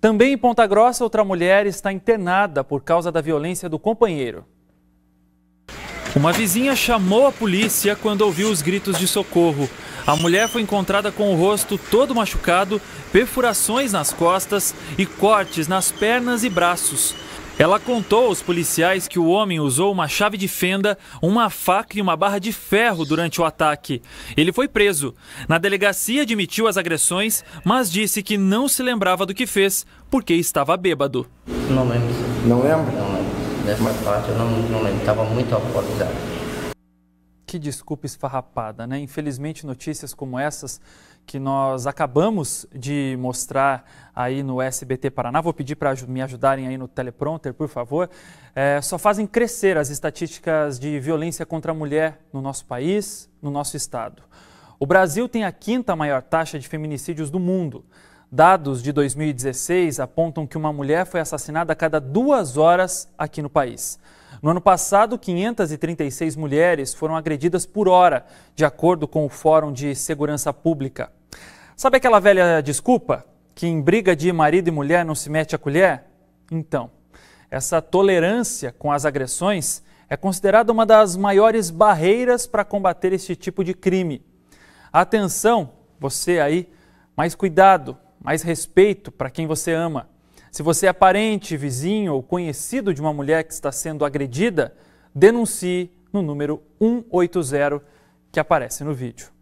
Também em Ponta Grossa, outra mulher está internada por causa da violência do companheiro. Uma vizinha chamou a polícia quando ouviu os gritos de socorro. A mulher foi encontrada com o rosto todo machucado, perfurações nas costas e cortes nas pernas e braços. Ela contou aos policiais que o homem usou uma chave de fenda, uma faca e uma barra de ferro durante o ataque. Ele foi preso. Na delegacia admitiu as agressões, mas disse que não se lembrava do que fez porque estava bêbado. Não lembro. Não lembro? Não lembro. Nessa parte eu não, não lembro. Estava muito alcoolizado que desculpa esfarrapada, né? Infelizmente, notícias como essas que nós acabamos de mostrar aí no SBT Paraná, vou pedir para me ajudarem aí no teleprompter, por favor, é, só fazem crescer as estatísticas de violência contra a mulher no nosso país, no nosso estado. O Brasil tem a quinta maior taxa de feminicídios do mundo. Dados de 2016 apontam que uma mulher foi assassinada a cada duas horas aqui no país. No ano passado, 536 mulheres foram agredidas por hora, de acordo com o Fórum de Segurança Pública. Sabe aquela velha desculpa? Que em briga de marido e mulher não se mete a colher? Então, essa tolerância com as agressões é considerada uma das maiores barreiras para combater esse tipo de crime. Atenção, você aí, mais cuidado, mais respeito para quem você ama. Se você é parente, vizinho ou conhecido de uma mulher que está sendo agredida, denuncie no número 180 que aparece no vídeo.